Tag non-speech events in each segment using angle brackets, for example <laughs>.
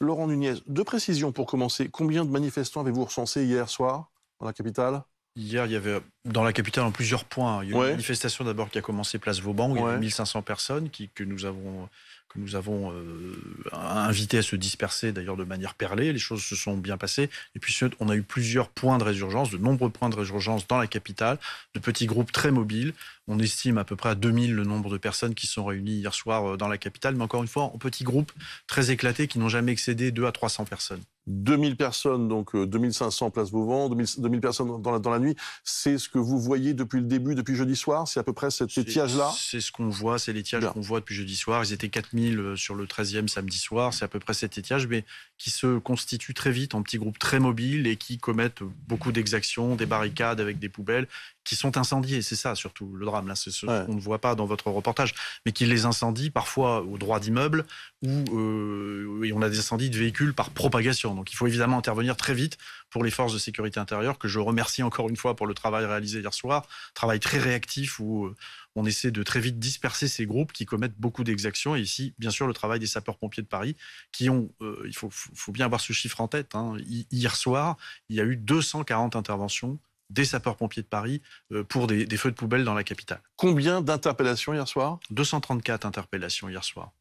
Laurent Nunez, deux précisions pour commencer. Combien de manifestants avez-vous recensé hier soir dans la capitale Hier, il y avait dans la capitale en plusieurs points. Il y a une manifestation d'abord qui a commencé place Vauban, où 1500 personnes qui, que nous avons que nous avons euh, invité à se disperser d'ailleurs de manière perlée. Les choses se sont bien passées. Et puis on a eu plusieurs points de résurgence, de nombreux points de résurgence dans la capitale, de petits groupes très mobiles. On estime à peu près à 2000 le nombre de personnes qui sont réunies hier soir euh, dans la capitale, mais encore une fois en petits groupes très éclatés qui n'ont jamais excédé 2 à 300 personnes. 2000 personnes, donc 2500 places Vauvent, 2000, 2000 personnes dans la, nuit. C'est ce que vous voyez depuis le début, depuis jeudi soir C'est à peu près cet étiage-là C'est ce qu'on voit, c'est l'étiage qu'on voit depuis jeudi soir. Ils étaient 4000 euh, sur le 13e samedi soir. C'est à peu près cet étiage, mais qui se constitue très vite en petits groupes très mobiles et qui commettent beaucoup d'exactions, des barricades avec des poubelles qui sont incendiées. C'est ça surtout le drame. Là, c'est ce qu'on ne voit pas dans votre reportage, mais qui les incendie parfois au droit d'immeuble, où euh, on a des incendies de véhicules par propagation. Donc il faut évidemment intervenir très vite pour les forces de sécurité intérieure, que je remercie encore une fois pour le travail réalisé hier soir, travail très réactif où euh, on essaie de très vite disperser ces groupes qui commettent beaucoup d'exactions. Et ici, bien sûr, le travail des sapeurs-pompiers de Paris, qui ont, euh, il faut, bien avoir ce chiffre en tête, hein. hier soir, il y a eu 240 interventions des sapeurs-pompiers de Paris pour des, des, feux de poubelle dans la capitale. Combien d'interpellations hier soir 234 interpellations hier soir.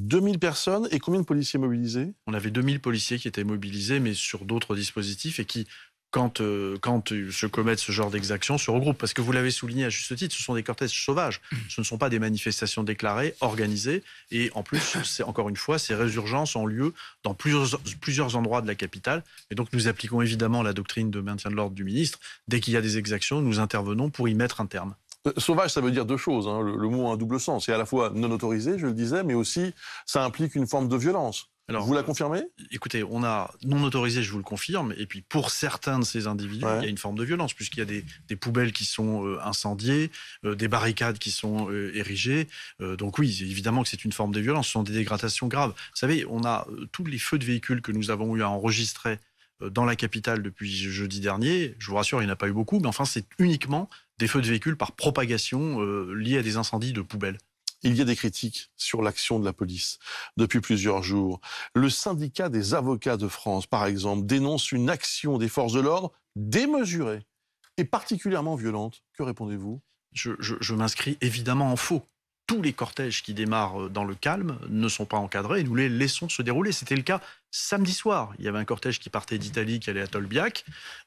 2000 personnes et combien de policiers mobilisés On avait 2000 policiers qui étaient mobilisés, mais sur d'autres dispositifs et qui, quand, euh, quand euh, se commettent ce genre d'exactions, se regroupent. Parce que vous l'avez souligné à juste titre, ce sont des cortèges sauvages. Mmh. Ce ne sont pas des manifestations déclarées, organisées. Et en plus, mmh. encore une fois, ces résurgences ont lieu dans plusieurs, plusieurs endroits de la capitale. Et donc, nous appliquons évidemment la doctrine de maintien de l'ordre du ministre. Dès qu'il y a des exactions, nous intervenons pour y mettre un terme. Euh, sauvage, ça veut dire deux choses. Hein. Le, mot a un double sens. C'est à la fois non autorisé, je le disais, mais aussi ça implique une forme de violence. Alors, vous la euh, confirmez Écoutez, on a non autorisé, je vous le confirme, et puis pour certains de ces individus, il y a une forme de violence, puisqu'il y a des, poubelles qui sont euh, incendiées, des barricades qui sont érigées. donc oui, évidemment que c'est une forme de violence, ce sont des dégradations graves. Vous savez, on a tous les feux de véhicules que nous avons eu à enregistrer dans la capitale depuis jeudi dernier. Je vous rassure, il n'y en a pas eu beaucoup, mais enfin, c'est uniquement des feux de véhicules par propagation euh, liés à des incendies de poubelles il y a des critiques sur l'action de la police depuis plusieurs jours. Le syndicat des avocats de France, par exemple, dénonce une action des forces de l'ordre démesurée et particulièrement violente. Que répondez-vous je m'inscris évidemment en faux tous les cortèges qui démarrent euh, dans le calme ne sont pas encadrés et nous les laissons se dérouler. C'était le cas samedi soir. Il y avait un cortège qui partait d'Italie, qui allait à Tolbiac.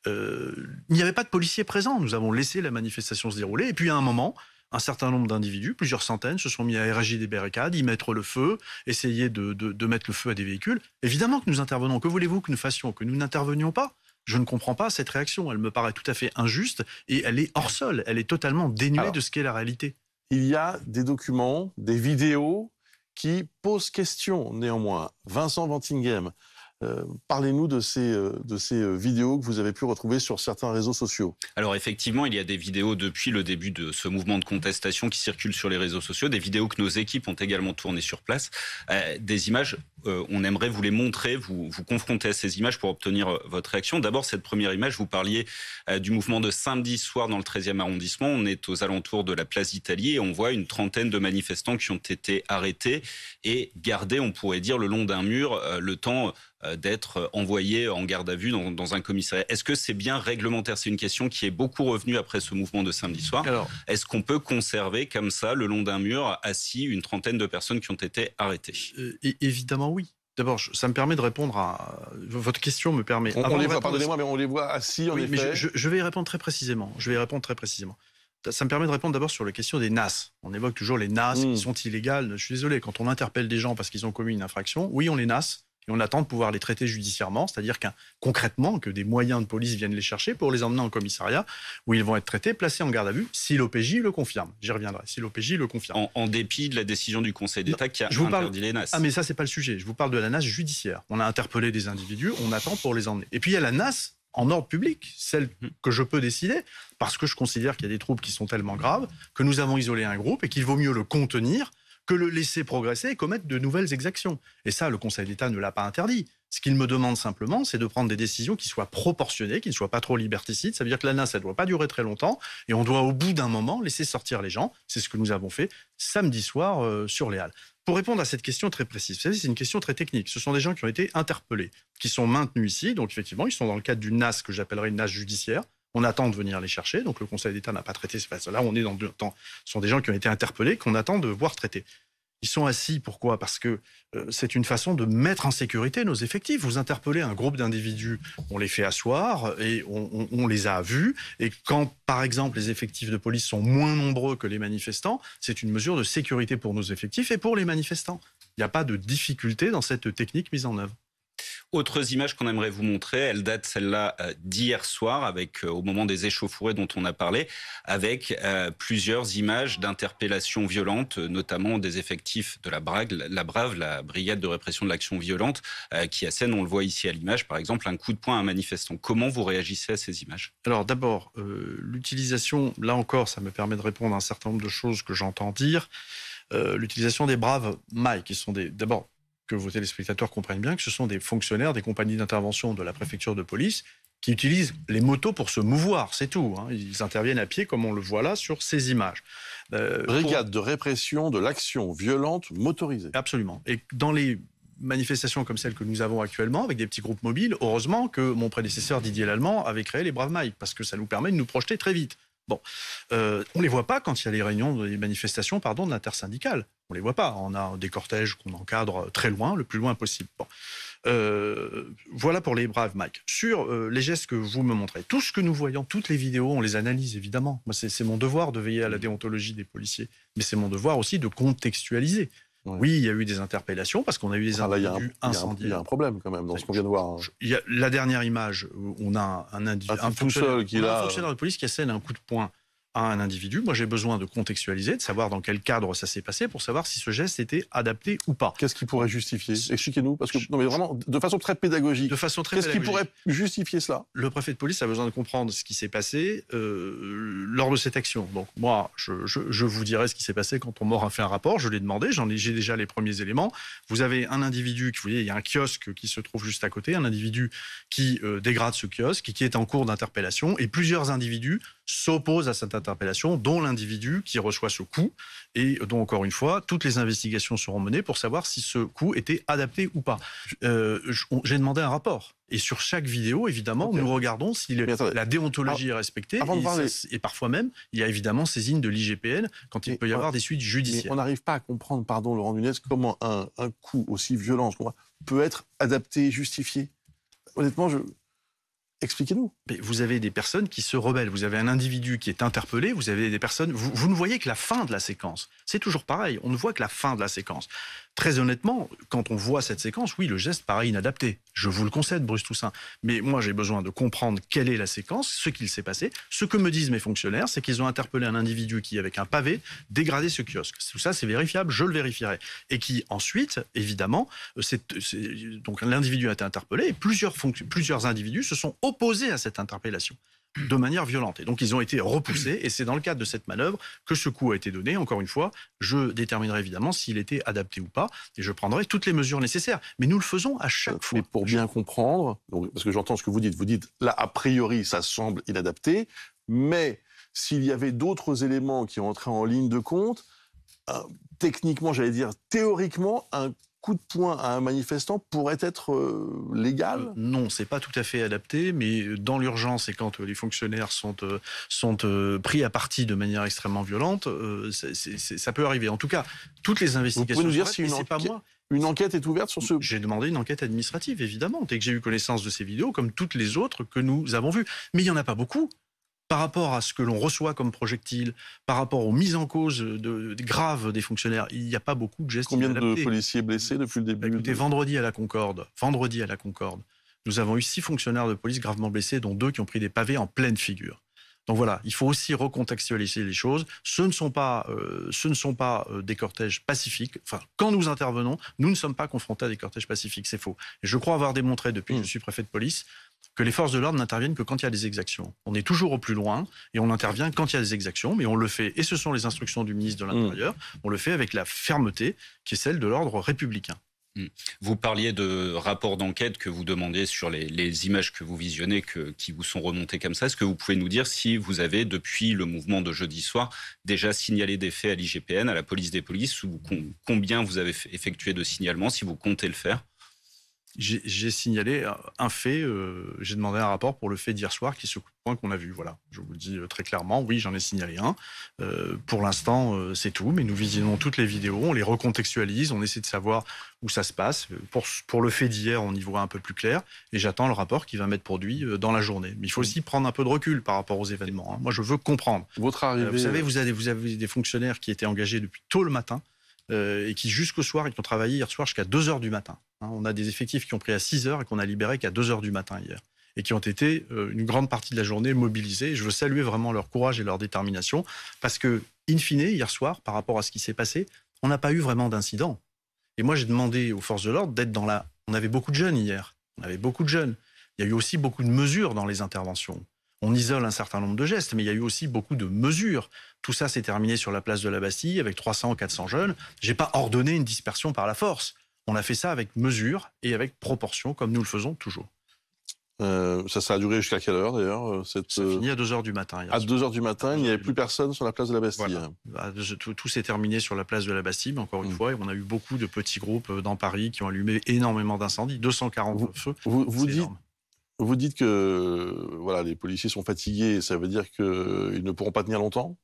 Euh, il n'y avait pas de policiers présents. Nous avons laissé la manifestation se dérouler. Et puis à un moment, un certain nombre d'individus, plusieurs centaines, se sont mis à ériger des barricades, y mettre le feu, essayer de, mettre le feu à des véhicules. Évidemment que nous intervenons. Que voulez-vous que nous fassions Que nous n'intervenions pas je ne comprends pas cette réaction. Elle me paraît tout à fait injuste et elle est hors sol. Elle est totalement dénuée de ce qu'est la réalité il y a des documents, des vidéos qui posent question néanmoins. Vincent Ventinghem euh, parlez-nous de ces, euh, de ces euh, vidéos que vous avez pu retrouver sur certains réseaux sociaux. Alors effectivement, il y a des vidéos depuis le début de ce mouvement de contestation qui circulent sur les réseaux sociaux, des vidéos que nos équipes ont également tournées sur place, des images, on aimerait vous les montrer, vous, vous confronter à ces images pour obtenir votre réaction. D'abord, cette première image, vous parliez du mouvement de samedi soir dans le 13e arrondissement, on est aux alentours de la place d'Italie et on voit une trentaine de manifestants qui ont été arrêtés et gardés, on pourrait dire, le long d'un mur, le temps euh, d'être euh, envoyé en garde à vue dans, un commissariat. Est-ce que c'est bien réglementaire C'est une question qui est beaucoup revenue après ce mouvement de samedi soir. Est-ce qu'on peut conserver comme ça, le long d'un mur, assis, une trentaine de personnes qui ont été arrêtées euh, Évidemment oui. D'abord, ça me permet de répondre à votre question. Me permet. On, les voit, pardonnez-moi, mais on les voit assis. En je, vais y répondre très précisément. Je vais y répondre très précisément. Ça me permet de répondre d'abord sur la question des NAS. On évoque toujours les NAS hmm. qui sont illégales. Je suis désolé, quand on interpelle des gens parce qu'ils ont commis une infraction, oui, on les NAS. Et on attend de pouvoir les traiter judiciairement, c'est-à-dire qu'un, concrètement, que des moyens de police viennent les chercher pour les emmener en commissariat où ils vont être traités, placés en garde à vue, si l'OPJ le confirme. J'y reviendrai, si l'OPJ le confirme. En, dépit de la décision du Conseil d'État qui a je interdit les NAS. Ah, mais ça, c'est pas le sujet. Je vous parle de la NAS judiciaire. On a interpellé des individus, on attend pour les emmener. Et puis, il y a la NAS en ordre public, celle hum. que je peux décider, parce que je considère qu'il y a des troubles qui sont tellement graves que nous avons isolé un groupe et qu'il vaut mieux le contenir que le laisser progresser et commettre de nouvelles exactions. Et ça, le Conseil d'État ne l'a pas interdit. Ce qu'il me demande simplement, c'est de prendre des décisions qui soient proportionnées, qui ne soient pas trop liberticides. Ça veut dire que l'ANA, ça ne doit pas durer très longtemps. Et on doit, au bout d'un moment, laisser sortir les gens. C'est ce que nous avons fait samedi soir euh, sur les Halles. Pour répondre à cette question très précise, c'est une question très technique. Ce sont des gens qui ont été interpellés, qui sont maintenus ici. Donc, effectivement, ils sont dans le cadre d'une NAS que j'appellerais une NAS judiciaire, on attend de venir les chercher. Donc, le Conseil d'État n'a pas traité ces Là, on est dans deux temps. Ce sont des gens qui ont été interpellés, qu'on attend de voir traités. Ils sont assis, pourquoi Parce que euh, c'est une façon de mettre en sécurité nos effectifs. Vous interpellez un groupe d'individus, on les fait asseoir et on, les a vus. Et quand, par exemple, les effectifs de police sont moins nombreux que les manifestants, c'est une mesure de sécurité pour nos effectifs et pour les manifestants. Il n'y a pas de difficulté dans cette technique mise en œuvre. Autres images qu'on aimerait vous montrer, elles datent celle-là euh, d'hier soir, avec euh, au moment des échauffourées dont on a parlé, avec euh, plusieurs images d'interpellations violentes, notamment des effectifs de la, Brague, la Brave, la brigade de répression de l'action violente, qui assène, on le voit ici à l'image, par exemple, un coup de poing à un manifestant. Comment vous réagissez à ces images Alors d'abord, l'utilisation, là encore, ça me permet de répondre à un certain nombre de choses que j'entends dire. l'utilisation des braves mailles, qui sont des d'abord que vos téléspectateurs comprennent bien que ce sont des fonctionnaires des compagnies d'intervention de la préfecture de police qui utilisent les motos pour se mouvoir, c'est tout. Hein. Ils interviennent à pied, comme on le voit là sur ces images. Euh, Brigade de répression de l'action violente motorisée. Absolument. Et dans les manifestations comme celles que nous avons actuellement, avec des petits groupes mobiles, heureusement que mon prédécesseur Didier Lallemand avait créé les Braves Mike, parce que ça nous permet de nous projeter très vite. Bon, euh, on ne les voit pas quand il y a les réunions, les manifestations, pardon, de l'intersyndicale on les voit pas. On a des cortèges qu'on encadre très loin, le plus loin possible. Euh, voilà pour les braves, Mike. Sur euh, les gestes que vous me montrez, tout ce que nous voyons, toutes les vidéos, on les analyse évidemment. Moi, c'est mon devoir de veiller à la déontologie des policiers, mais c'est mon devoir aussi de contextualiser. Oui. il y a eu des interpellations parce qu'on a eu des ah, bah, il y a un problème quand même dans ce qu'on vient de voir. Hein. Il la dernière image, on a un, un, ah, qui de police qui assène un coup de poing à un individu, moi j'ai besoin de contextualiser, de savoir dans quel cadre ça s'est passé pour savoir si ce geste était adapté ou pas. Qu'est-ce qui pourrait justifier Expliquez-nous, parce que non mais vraiment de façon très pédagogique. De façon très Qu'est-ce qui pourrait justifier cela Le préfet de police a besoin de comprendre ce qui s'est passé euh, lors de cette action. Donc moi, je, vous dirai ce qui s'est passé quand on m'aura fait un rapport. Je l'ai demandé, j'en ai, j'ai déjà les premiers éléments. Vous avez un individu qui, vous voyez, il y a un kiosque qui se trouve juste à côté, un individu qui euh, dégrade ce kiosque, qui est en cours d'interpellation, et plusieurs individus s'opposent à cette interpellation appellation dont l'individu qui reçoit ce coup et dont, encore une fois, toutes les investigations seront menées pour savoir si ce coup était adapté ou pas. Euh, j'ai demandé un rapport. Et sur chaque vidéo, évidemment, nous regardons si la déontologie ah, est respectée. Avant et, de et, parfois même, il y a évidemment saisine de l'IGPN quand il peut y avoir des suites judiciaires. on n'arrive pas à comprendre, pardon Laurent Nunez, comment un, un coup aussi violent peut être adapté, justifié. Honnêtement, je, Expliquez-nous. Vous avez des personnes qui se rebellent, vous avez un individu qui est interpellé, vous avez des personnes, vous, ne voyez que la fin de la séquence. C'est toujours pareil, on ne voit que la fin de la séquence très honnêtement, quand on voit cette séquence, oui, le geste paraît inadapté. Je vous le concède, Bruce Toussaint. Mais moi, j'ai besoin de comprendre quelle est la séquence, ce qu'il s'est passé. Ce que me disent mes fonctionnaires, c'est qu'ils ont interpellé un individu qui, avec un pavé, dégradait ce kiosque. Tout ça, c'est vérifiable, je le vérifierai. Et qui, ensuite, évidemment, euh, donc l'individu a été interpellé et plusieurs individus se sont opposés à cette interpellation de manière violente. Et donc, ils ont été repoussés. Et c'est dans le cadre de cette manœuvre que ce coup a été donné. Encore une fois, je déterminerai évidemment s'il était adapté ou pas. Et je prendrai toutes les mesures nécessaires. Mais nous le faisons à chaque fois. Mais pour bien comprendre, parce que j'entends ce que vous dites, vous dites, là, a priori, ça semble inadapté. Mais s'il y avait d'autres éléments qui entré en ligne de compte, euh, techniquement, j'allais dire théoriquement, un de poing à un manifestant pourrait être euh, légal Non, c'est pas tout à fait adapté, mais dans l'urgence et quand euh, les fonctionnaires sont, euh, sont pris à partie de manière extrêmement violente, ça peut arriver. En tout cas, toutes les investigations. Vous pouvez nous dire si une enquête, pas moi. une enquête est ouverte sur ce. J'ai demandé une enquête administrative, évidemment, dès que j'ai eu connaissance de ces vidéos, comme toutes les autres que nous avons vues. Mais il n'y en a pas beaucoup par rapport à ce que l'on reçoit comme projectile, par rapport aux mises en cause de, graves des fonctionnaires, il n'y a pas beaucoup de gestes. Combien de policiers blessés depuis le début bah, Écoutez, vendredi à la Concorde, vendredi à la Concorde, nous avons eu six fonctionnaires de police gravement blessés, dont deux qui ont pris des pavés en pleine figure. Donc voilà, il faut aussi recontextualiser les choses. Ce ne sont pas, euh, ce ne sont pas euh, des cortèges pacifiques. Enfin, quand nous intervenons, nous ne sommes pas confrontés à des cortèges pacifiques, c'est faux. je crois avoir démontré depuis que hmm. je suis préfet de police que les forces de l'ordre n'interviennent que quand il y a des exactions. On est toujours au plus loin et on intervient quand il y a des exactions, mais on le fait, et ce sont les instructions du ministre de mm. l'Intérieur, on le fait avec la fermeté qui est celle de l'ordre républicain. Mm. Vous parliez de rapports d'enquête que vous demandez sur les, images que vous visionnez, qui vous sont remontées comme ça. Est-ce que vous pouvez nous dire si vous avez, depuis le mouvement de jeudi soir, déjà signalé des faits à l'IGPN, à la police des polices, ou combien vous avez effectué de signalements, si vous comptez le faire j'ai signalé euh, un fait, euh, j'ai demandé un rapport pour le fait d'hier soir qui est ce point qu'on a vu. Voilà, je vous le dis euh, très clairement, oui, j'en ai signalé un. pour l'instant, c'est tout, mais nous visionnons toutes les vidéos, on les recontextualise, on essaie de savoir où ça se passe. Pour, pour le fait d'hier, on y voit un peu plus clair, et j'attends le rapport qui va mettre produit dans la journée. Mais il faut aussi prendre un peu de recul par rapport aux événements. Hein. Moi, je veux comprendre. Votre arrivée... vous savez, vous vous avez des fonctionnaires qui étaient engagés depuis tôt le matin, euh, et qui jusqu'au soir, ils ont travaillé hier soir jusqu'à 2 h du matin. Hein, on a des effectifs qui ont pris à 6 h et qu'on a libérés qu'à 2 h du matin hier et qui ont été euh, une grande partie de la journée mobilisés. Je veux saluer vraiment leur courage et leur détermination parce que, in fine, hier soir, par rapport à ce qui s'est passé, on n'a pas eu vraiment d'incident. Et moi, j'ai demandé aux forces de l'ordre d'être dans la. On avait beaucoup de jeunes hier. On avait beaucoup de jeunes. Il y a eu aussi beaucoup de mesures dans les interventions on isole un certain nombre de gestes, mais il y a eu aussi beaucoup de mesures. Tout ça s'est terminé sur la place de la Bastille avec 300, ou 400 jeunes. n'ai pas ordonné une dispersion par la force. On a fait ça avec mesure et avec proportion, comme nous le faisons toujours. Euh, ça, ça a duré jusqu'à quelle heure d'ailleurs euh, cette... Ça euh, finit à 2 h du matin. à 2 h du matin, il n'y avait plus personne sur la place de la Bastille. Bah, tout, s'est terminé sur la place de la Bastille, mais encore une mm. fois, on a eu beaucoup de petits groupes dans Paris qui ont allumé énormément d'incendies, 240 feux. Vous, vous dites vous dites que voilà, les policiers sont fatigués, ça veut dire qu'ils ne pourront pas tenir longtemps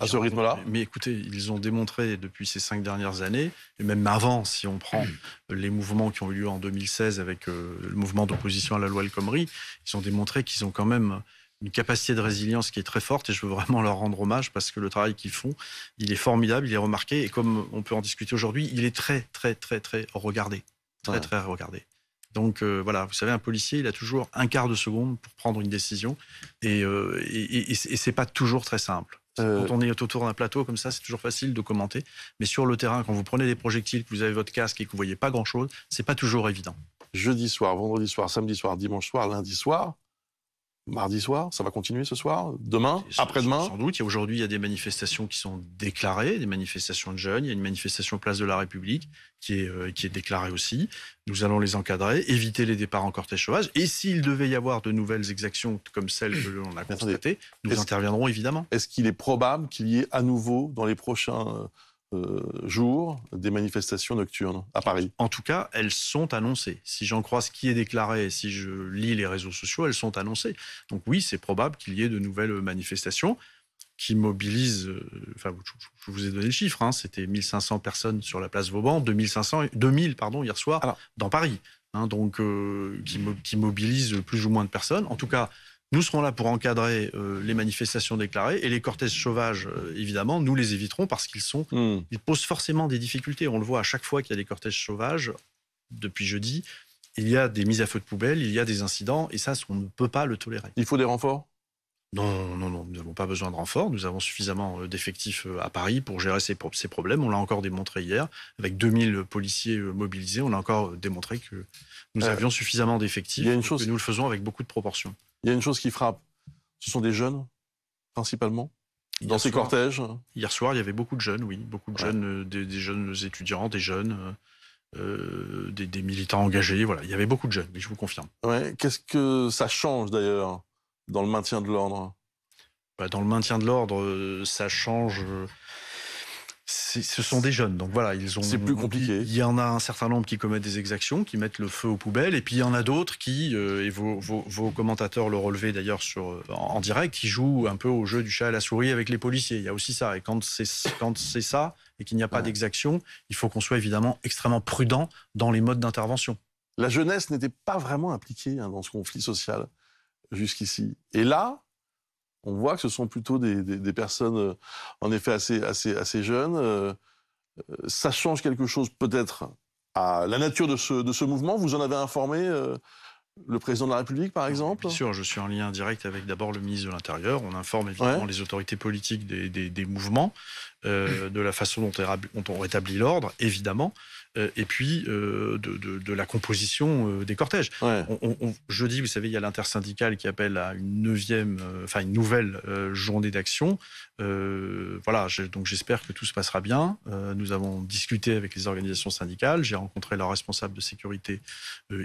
à ce rythme-là Mais écoutez, ils ont démontré depuis ces cinq dernières années, et même avant, si on prend hum. les mouvements qui ont eu lieu en 2016 avec euh, le mouvement d'opposition à la loi El Khomri, ils ont démontré qu'ils ont quand même une capacité de résilience qui est très forte et je veux vraiment leur rendre hommage parce que le travail qu'ils font, il est formidable, il est remarqué et comme on peut en discuter aujourd'hui, il est très, très, très, très regardé. Très, très regardé. Donc euh, voilà, vous savez, un policier, il a toujours un quart de seconde pour prendre une décision, et, euh, et, et c'est pas toujours très simple. Euh, quand on est autour d'un plateau comme ça, c'est toujours facile de commenter. Mais sur le terrain, quand vous prenez des projectiles, que vous avez votre casque et que vous voyez pas grand-chose, c'est pas toujours évident. Jeudi soir, vendredi soir, samedi soir, dimanche soir, lundi soir, mardi soir, ça va continuer ce soir, demain, après-demain Sans doute. Aujourd'hui, il y a des manifestations qui sont déclarées, des manifestations de jeunes. Il y a une manifestation Place de la République qui est, euh, qui est déclarée aussi. Nous allons les encadrer, éviter les départs en cortège sauvage. Et s'il devait y avoir de nouvelles exactions comme celles que l'on a constatées, nous interviendrons évidemment. Est-ce qu'il est probable qu'il y ait à nouveau, dans les prochains euh, euh, jours des manifestations nocturnes à Paris. En tout cas, elles sont annoncées. Si j'en crois ce qui est déclaré, si je lis les réseaux sociaux, elles sont annoncées. Donc oui, c'est probable qu'il y ait de nouvelles manifestations qui mobilisent, euh, enfin, je, vous ai donné le chiffre, hein, c'était 1500 personnes sur la place Vauban, 2500, 2000 pardon, hier soir dans Paris, hein, donc euh, qui, qui mobilisent plus ou moins de personnes. En tout cas, nous serons là pour encadrer euh, les manifestations déclarées et les cortèges sauvages, euh, évidemment, nous les éviterons parce qu'ils sont, hmm. ils posent forcément des difficultés. On le voit à chaque fois qu'il y a des cortèges sauvages depuis jeudi. Il y a des mises à feu de poubelle, il y a des incidents, et ça, on ne peut pas le tolérer. Il faut des renforts non, non, non, nous n'avons pas besoin de renforts. Nous avons suffisamment euh, d'effectifs à Paris pour gérer ces, ces problèmes. On l'a encore démontré hier, avec 2000 policiers mobilisés. On a encore démontré que nous avions suffisamment d'effectifs et que nous le faisons avec beaucoup de proportions. Il y a une chose qui frappe, ce sont des jeunes, principalement, dans ces cortèges. Hier soir, il y avait beaucoup de jeunes, oui, beaucoup de jeunes, euh, des, jeunes étudiants, des jeunes, euh, euh, des, militants engagés. Voilà, il y avait beaucoup de jeunes, mais je vous confirme. Ouais. Qu'est-ce que ça change d'ailleurs dans le maintien de l'ordre bah, Dans le maintien de l'ordre, ça change ce sont des jeunes, donc voilà, ils ont. C'est plus compliqué. Il y en a un certain nombre qui commettent des exactions, qui mettent le feu aux poubelles, et puis il y en a d'autres qui, euh, et vos, commentateurs le relevaient d'ailleurs sur euh, en, direct, qui jouent un peu au jeu du chat à la souris avec les policiers. Il y a aussi ça, et quand c'est c'est ça et qu'il n'y a pas d'exaction, il faut qu'on soit évidemment extrêmement prudent dans les modes d'intervention. La jeunesse n'était pas vraiment impliquée hein, dans ce conflit social jusqu'ici, et là, on voit que ce sont plutôt des, personnes, euh, en effet, assez, assez, assez jeunes. Euh, ça change quelque chose peut-être à la nature de ce, mouvement. Vous en avez informé euh, le président de la République, par exemple Bien sûr, je suis en lien direct avec d'abord le ministre de l'Intérieur. On informe évidemment les autorités politiques des mouvements. Euh, de la façon dont, on rétablit l'ordre, évidemment, euh, et puis euh, de, la composition des cortèges. jeudi, vous savez, il y a l'intersyndicale qui appelle à une neuvième, enfin une nouvelle journée d'action. voilà, donc j'espère que tout se passera bien. nous avons discuté avec les organisations syndicales. J'ai rencontré leur responsable de sécurité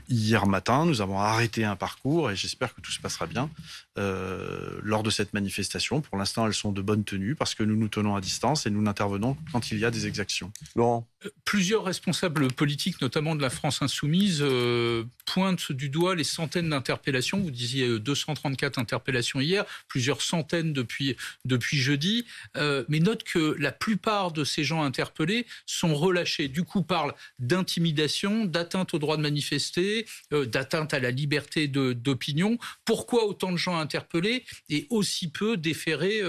hier matin. Nous avons arrêté un parcours et j'espère que tout se passera bien lors de cette manifestation. Pour l'instant, elles sont de bonne tenue parce que nous nous tenons à distance nous n'intervenons quand il y a des exactions. Laurent Plusieurs responsables politiques, notamment de la France insoumise, euh, pointent du doigt les centaines d'interpellations. Vous disiez 234 euh, interpellations hier, plusieurs centaines depuis, depuis jeudi, euh, mais note que la plupart de ces gens interpellés sont relâchés. Du coup, parle d'intimidation, d'atteinte au droit de manifester, d'atteinte à la liberté d'opinion. Pourquoi autant de gens interpellés et aussi peu déférés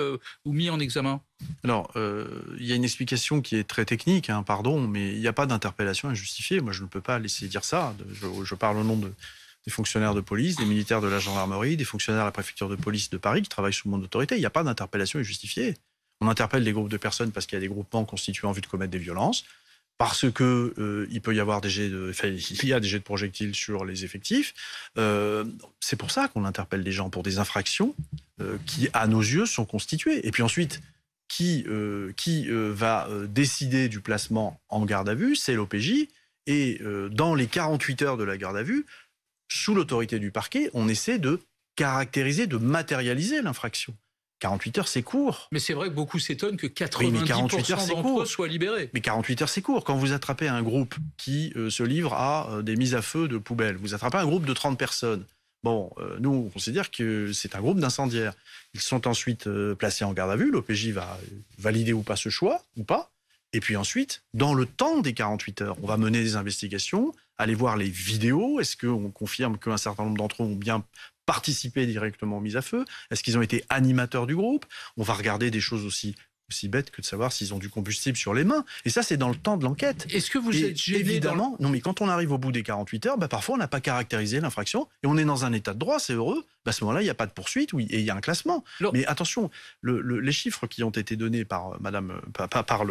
ou mis en examen alors, il y a une explication qui est très technique, hein, pardon, mais il n'y a pas d'interpellation injustifiée. Moi, je ne peux pas laisser dire ça. Je, parle au nom des fonctionnaires de police, des militaires de la gendarmerie, des fonctionnaires de la préfecture de police de Paris qui travaillent sous mon autorité. Il n'y a pas d'interpellation injustifiée. On interpelle des groupes de personnes parce qu'il y a des groupements constitués en vue de commettre des violences, parce que euh, il peut y avoir des jets <laughs> il y a des jets de projectiles sur les effectifs. Euh, c'est pour ça qu'on interpelle des gens pour des infractions euh, qui, à nos yeux, sont constituées. Et puis ensuite, qui, euh, qui euh, va euh, décider du placement en garde à vue, c'est l'OPJ. Et dans les 48 heures de la garde à vue, sous l'autorité du parquet, on essaie de caractériser, de matérialiser l'infraction. 48 heures, c'est court. Mais c'est vrai que beaucoup s'étonnent que 90% d'entre eux soient libérés. Mais 48 heures, c'est court. Quand vous attrapez un groupe qui se livre à des mises à feu de poubelles, vous attrapez un groupe de 30 personnes, Bon, euh, nous, on considère que c'est un groupe d'incendiaires. Ils sont ensuite euh, placés en garde à vue. L'OPJ va valider ou pas ce choix, ou pas. Et puis ensuite, dans le temps des 48 heures, on va mener des investigations, aller voir les vidéos. Est-ce qu'on confirme qu'un certain nombre d'entre eux ont bien participé directement aux mises à feu Est-ce qu'ils ont été animateurs du groupe On va regarder des choses aussi aussi bête que de savoir s'ils ont du combustible sur les mains. Et ça, c'est dans le temps de l'enquête. Est-ce que vous êtes Évidemment, non, mais quand on arrive au bout des 48 heures, bah, parfois on n'a pas caractérisé l'infraction et on est dans un état de droit, c'est heureux. Bah, à ce moment-là, il n'y a pas de poursuite, oui, et il y a un classement. Mais attention, les chiffres qui ont été donnés par Madame, par, par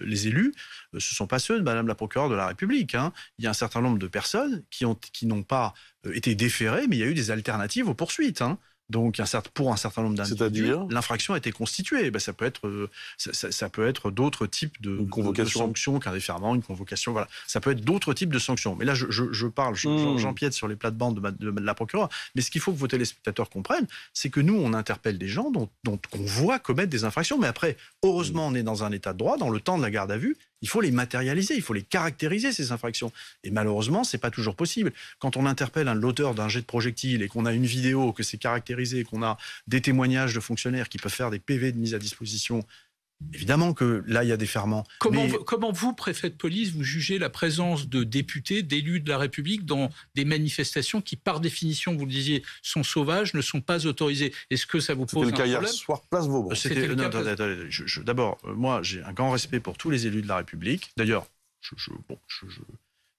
les élus, euh, ce ne sont pas ceux de Madame la procureure de la République. Hein. Il y a un certain nombre de personnes qui n'ont qui pas euh, été déférées, mais il y a eu des alternatives aux poursuites. Hein donc un certain, pour un certain nombre d'individus, l'infraction a été constituée. Ben, ça peut être, euh, ça, peut être d'autres types de, sanctions qu'un déferment, une convocation. Voilà, ça peut être d'autres types de sanctions. Mais là, je, parle, mmh. j'empiète sur les plates-bandes de, la procureure. Mais ce qu'il faut que vos téléspectateurs comprennent, c'est que nous, on interpelle des gens dont, on voit commettre des infractions. Mais après, heureusement, mmh. on est dans un état de droit, dans le temps de la garde à vue, il faut les matérialiser, il faut les caractériser, ces infractions. Et malheureusement, ce n'est pas toujours possible. Quand on interpelle un l'auteur d'un jet de projectile et qu'on a une vidéo, que c'est caractérisé, qu'on a des témoignages de fonctionnaires qui peuvent faire des PV de mise à disposition Évidemment que là, il y a des ferments. Comment, vous, préfet de police, vous jugez la présence de députés, d'élus de la République dans des manifestations qui, par définition, vous le disiez, sont sauvages, ne sont pas autorisées Est-ce que ça vous pose un problème C'était le cas hier place D'abord, euh, moi, j'ai un grand respect pour tous les élus de la République. D'ailleurs,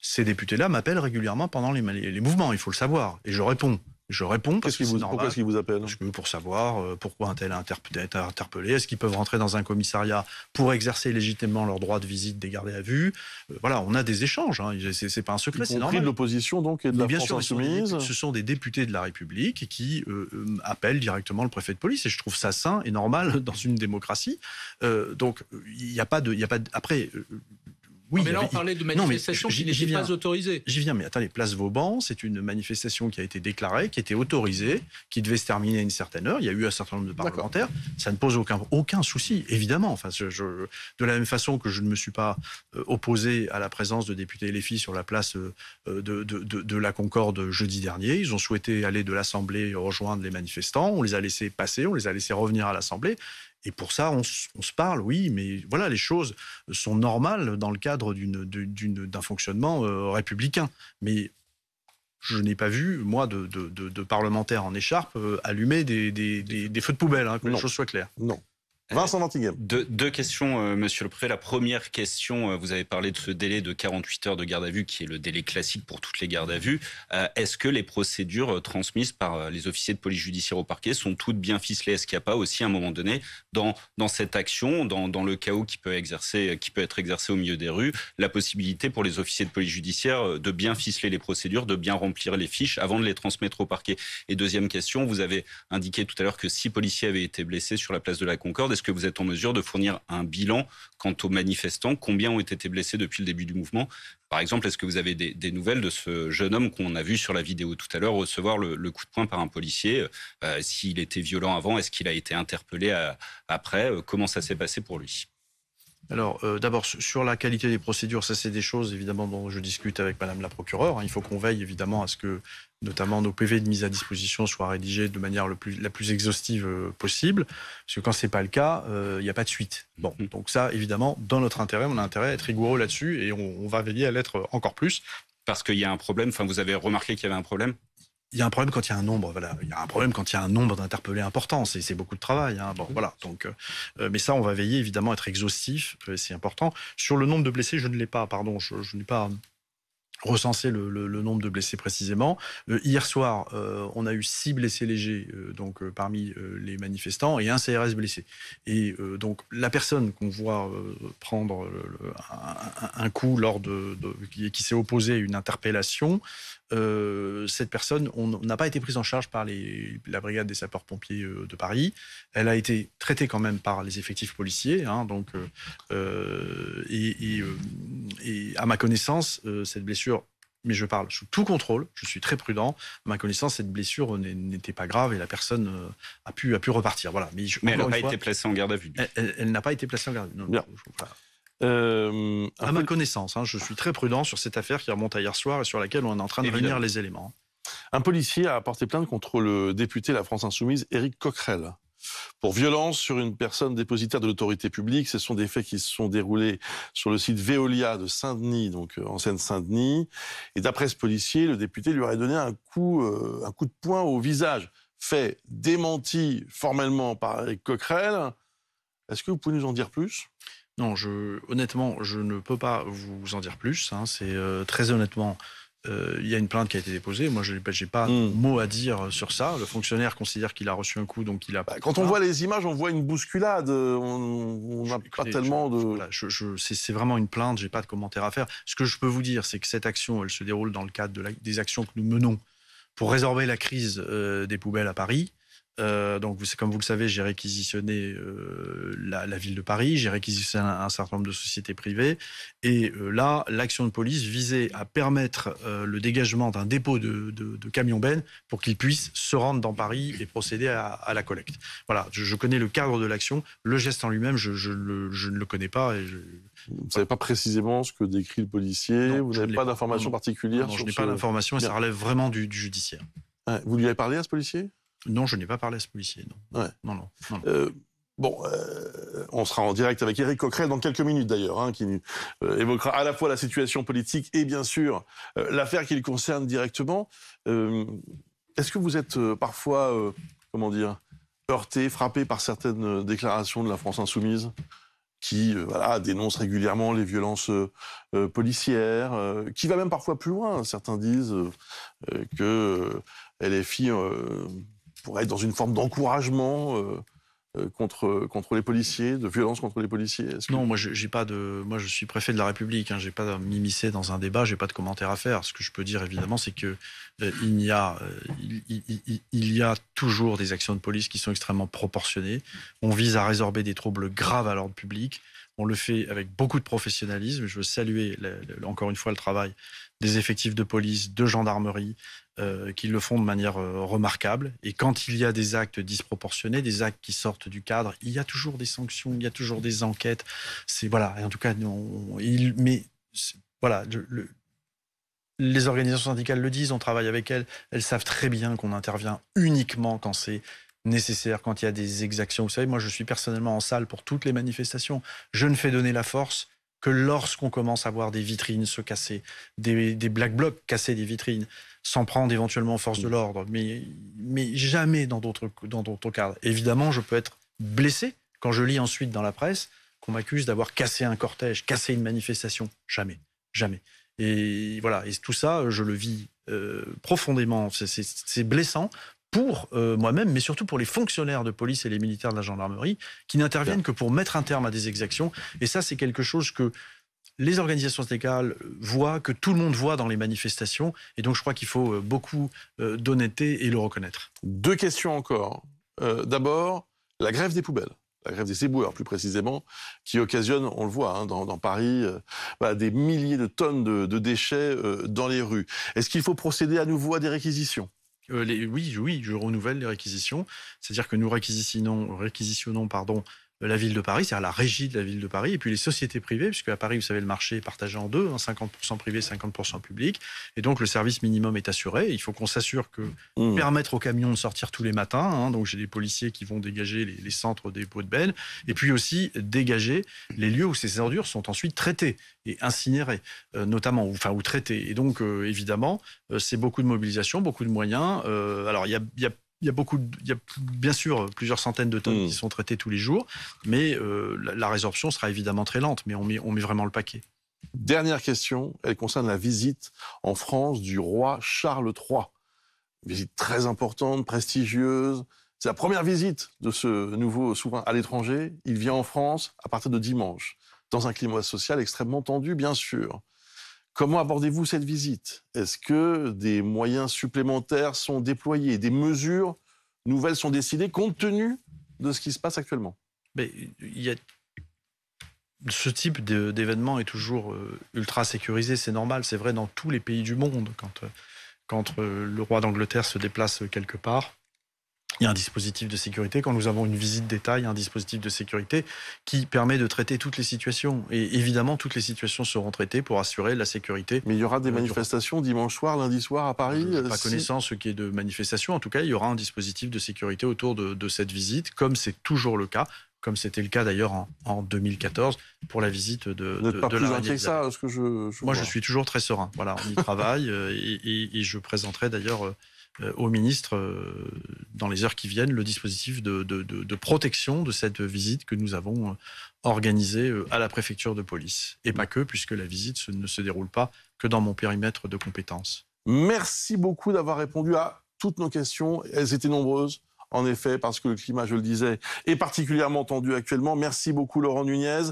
ces députés-là m'appellent régulièrement pendant les mouvements, il faut le savoir, et je réponds. Je réponds parce que Pourquoi est-ce qu'ils vous appellent Je pour savoir euh, pourquoi un tel a été interpellé. Est-ce qu'ils peuvent rentrer dans un commissariat pour exercer légitimement leur droit de visite des gardés à vue euh, Voilà, on a des échanges. Hein. C'est pas un secret, c'est normal. de l'opposition donc et de la bien France insoumise. ce sont des députés de la République qui euh, appellent directement le préfet de police et je trouve ça sain et normal <laughs> dans une démocratie. donc il n'y a pas de, il a pas après. Oui, mais là, on parlait de manifestation qui n'est pas autorisée. – J'y viens, mais attendez, Place Vauban, c'est une manifestation qui a été déclarée, qui était autorisée, qui devait se terminer à une certaine heure. Il y a eu un certain nombre de parlementaires. Ça ne pose aucun, aucun souci, évidemment. Enfin, de la même façon que je ne me suis pas euh, opposé à la présence de députés les filles sur la place euh, euh, de, de la Concorde jeudi dernier. Ils ont souhaité aller de l'Assemblée rejoindre les manifestants. On les a laissés passer, on les a laissés revenir à l'Assemblée. Et pour ça, on, se parle, oui, mais voilà, les choses sont normales dans le cadre d'un fonctionnement euh, républicain. Mais je n'ai pas vu, moi, de, parlementaire parlementaires en écharpe, euh, allumer des, feux de poubelle, hein, que les choses soient claires. Non, Vincent Deux, questions, euh, Monsieur le Pré. La première question, euh, vous avez parlé de ce délai de 48 heures de garde à vue, qui est le délai classique pour toutes les gardes à vue. Euh, est-ce que les procédures transmises par les officiers de police judiciaire au parquet sont toutes bien ficelées Est-ce qu'il n'y a pas aussi, à un moment donné, dans, dans cette action, dans, dans, le chaos qui peut, exercer, qui peut être exercé au milieu des rues, la possibilité pour les officiers de police judiciaire de bien ficeler les procédures, de bien remplir les fiches avant de les transmettre au parquet Et deuxième question, vous avez indiqué tout à l'heure que six policiers avaient été blessés sur la place de la Concorde. Est-ce que vous êtes en mesure de fournir un bilan quant aux manifestants Combien ont été blessés depuis le début du mouvement Par exemple, est-ce que vous avez des, nouvelles de ce jeune homme qu'on a vu sur la vidéo tout à l'heure recevoir le, coup de poing par un policier euh, S'il était violent avant, est-ce qu'il a été interpellé euh, après euh, Comment ça s'est passé pour lui alors, euh, d'abord, sur la qualité des procédures, ça, c'est des choses, évidemment, dont je discute avec Madame la procureure. Il faut qu'on veille, évidemment, à ce que, notamment, nos PV de mise à disposition soient rédigés de manière la plus exhaustive euh, possible. Parce que quand c'est pas le cas, euh, il n'y a pas de suite. Bon, mhm. donc ça, évidemment, dans notre intérêt, on a intérêt à être rigoureux là-dessus et on va veiller à l'être encore plus. Parce qu'il y a un problème, enfin, vous avez remarqué qu'il y avait un problème il y a un problème quand il y a un nombre, voilà. Il y a un problème quand il y a un nombre d'interpellés important. C'est beaucoup de travail, hein. Bon, mmh. voilà. Donc, euh, euh, mais ça, on va veiller évidemment à être exhaustif, euh, c'est important. Sur le nombre de blessés, je ne l'ai pas, pardon, je, n'ai pas recensé le, nombre de blessés précisément. hier soir, on a eu six blessés légers donc parmi les manifestants et un CRS blessé. Et donc la personne qu'on voit prendre un, coup lors de, qui, qui s'est opposée à une interpellation, euh, cette personne, on n'a pas été prise en charge par les, la brigade des sapeurs-pompiers euh, de Paris. Elle a été traitée quand même par les effectifs policiers. Hein, donc, euh, et, à ma connaissance, cette blessure mais je parle sous tout contrôle, je suis très prudent. À ma connaissance, cette blessure n'était pas grave et la personne a pu, a pu repartir. Voilà. Mais, elle n'a pas, été placée en garde à vue. Elle, n'a pas été placée en garde à vue. Non, euh, à ma connaissance, hein, je suis très prudent sur cette affaire qui remonte à hier soir et sur laquelle on est en train de réunir les éléments. Un policier a apporté plainte contre le député La France Insoumise, Éric Coquerel. Pour violence sur une personne dépositaire de l'autorité publique, ce sont des faits qui se sont déroulés sur le site Veolia de Saint-Denis, donc euh, en Seine-Saint-Denis. Et d'après ce policier, le député lui aurait donné un coup, euh, un coup de poing au visage. Fait démenti formellement par Éric Coquerel. Est-ce que vous pouvez nous en dire plus non, je, honnêtement, je ne peux pas vous en dire plus. Hein. c'est euh, très honnêtement, euh, il y a une plainte qui a été déposée. Moi, je n'ai pas, pas hmm. mot à dire sur ça. Le fonctionnaire considère qu'il a reçu un coup, donc il a. Bah, quand on voit les images, on voit une bousculade. On n'a pas tellement de. c'est vraiment une plainte. J'ai pas de commentaire à faire. Ce que je peux vous dire, c'est que cette action, elle se déroule dans le cadre des actions que nous menons pour résorber la crise euh, des poubelles à Paris. Euh, donc, comme vous le savez, j'ai réquisitionné euh, la, ville de Paris, j'ai réquisitionné un, certain nombre de sociétés privées. Et euh, là, l'action de police visait à permettre le dégagement d'un dépôt de, de, camions bennes pour qu'ils puissent se rendre dans Paris et procéder à, la collecte. Voilà, je, connais le cadre de l'action. Le geste en lui-même, je, ne le connais pas. Et vous ne savez pas précisément ce que décrit le policier Vous n'avez pas, d'informations particulières non, Je n'ai pas d'informations et ça relève vraiment du, judiciaire. vous lui avez parlé à ce policier non, je n'ai pas parlé à ce policier, non. Non, non. Euh, bon, euh, on sera en direct avec Éric Coquerel dans quelques minutes d'ailleurs, hein, qui euh, évoquera à la fois la situation politique et bien sûr l'affaire qui le concerne directement. Est-ce que vous êtes parfois, comment dire, heurté, frappé par certaines déclarations de la France insoumise qui voilà, dénonce régulièrement les violences policières, qui va même parfois plus loin. Certains disent que LFI pour être dans une forme d'encouragement euh, euh, contre, contre les policiers, de violence contre les policiers Non, moi, j'ai pas de, moi je suis préfet de la République, hein. je n'ai pas à m'immiscer dans un débat, je n'ai pas de commentaire à faire. Ce que je peux dire évidemment, c'est que euh, il, y a, il, y a toujours des actions de police qui sont extrêmement proportionnées. On vise à résorber des troubles graves à l'ordre public. On le fait avec beaucoup de professionnalisme. Je veux saluer, encore une fois, le travail des effectifs de police, de gendarmerie, euh, qui le font de manière euh, remarquable. Et quand il y a des actes disproportionnés, des actes qui sortent du cadre, il y a toujours des sanctions, il y a toujours des enquêtes. C'est voilà. Et en tout cas, mais voilà. les organisations syndicales le disent, on travaille avec elles, elles savent très bien qu'on intervient uniquement quand c'est nécessaire quand il y a des exactions. Vous savez, moi, je suis personnellement en salle pour toutes les manifestations. Je ne fais donner la force que lorsqu'on commence à voir des vitrines se casser, des, black blocs casser des vitrines, s'en prendre éventuellement aux forces de mm. l'ordre, mais, jamais dans d'autres, dans cadres. Évidemment, je peux être blessé quand je lis ensuite dans la presse qu'on m'accuse d'avoir cassé un cortège, cassé une manifestation. Jamais, jamais. Et voilà, et tout ça, je le vis euh, profondément. c'est blessant pour euh, moi-même, mais surtout pour les fonctionnaires de police et les militaires de la gendarmerie, qui n'interviennent que pour mettre un terme à des exactions. Et ça, c'est quelque chose que les organisations syndicales voient, que tout le monde voit dans les manifestations. Et donc, je crois qu'il faut euh, beaucoup euh, d'honnêteté et le reconnaître. Deux questions encore. D'abord, la grève des poubelles la grève des éboueurs plus précisément, qui occasionne, on le voit hein, dans, Paris, bah, des milliers de tonnes de, déchets dans les rues. Est-ce qu'il faut procéder à nouveau à des réquisitions euh, oui, oui, je renouvelle les réquisitions. C'est-à-dire que nous réquisitionnons, réquisitionnons pardon, euh, la ville de Paris, c'est-à-dire la régie de la ville de Paris, et puis les sociétés privées, puisque à Paris, vous savez, le marché est partagé en deux, 50% hein, privé, 50% public, et donc le service minimum est assuré. Il faut qu'on s'assure que mmh. permettre aux camions de sortir tous les matins, hein, donc j'ai des policiers qui vont dégager les, centres des pots de belle, et puis aussi dégager les lieux où ces ordures sont ensuite traitées et incinérées, euh, notamment, ou, enfin, ou traitées. Et donc, euh, évidemment, c'est beaucoup de mobilisation, beaucoup de moyens. alors, il y a il y a beaucoup, il a bien sûr plusieurs centaines de tonnes mm. qui sont traitées tous les jours, mais euh, la, résorption sera évidemment très lente, mais on met, vraiment le paquet. Dernière question, elle concerne la visite en France du roi Charles III. visite très importante, prestigieuse. C'est la première visite de ce nouveau souverain à l'étranger. Il vient en France à partir de dimanche, dans un climat social extrêmement tendu, bien sûr. Comment abordez-vous cette visite Est-ce que des moyens supplémentaires sont déployés Des mesures nouvelles sont décidées compte tenu de ce qui se passe actuellement Mais ce type d'événement est toujours euh, ultra sécurisé, c'est normal, c'est vrai dans tous les pays du monde. quand euh, le roi d'Angleterre se déplace quelque part, il y a un dispositif de sécurité. Quand nous avons une visite d'État, il y a un dispositif de sécurité qui permet de traiter toutes les situations. Et évidemment, toutes les situations seront traitées pour assurer la sécurité. Mais il y aura des euh, manifestations dimanche soir, lundi soir à Paris Je euh, Pas connaissance ce qui est de manifestation. En tout cas, il y aura un dispositif de sécurité autour de, cette visite, comme c'est toujours le cas comme c'était le cas d'ailleurs en, 2014 pour la visite de, Vous de, pas de plus inquiet ça, hein, que je, Moi, je suis toujours très serein. Voilà, on y travaille euh, et, et, je présenterai d'ailleurs euh, au ministre, euh, dans les heures qui viennent, le dispositif de, protection de cette visite que nous avons euh, organisée à la préfecture de police. Et pas que, puisque la visite ne se déroule pas que dans mon périmètre de compétences. Merci beaucoup d'avoir répondu à toutes nos questions. Elles étaient nombreuses. En effet, parce que le climat, je le disais, est particulièrement tendu actuellement. Merci beaucoup, Laurent Nunez.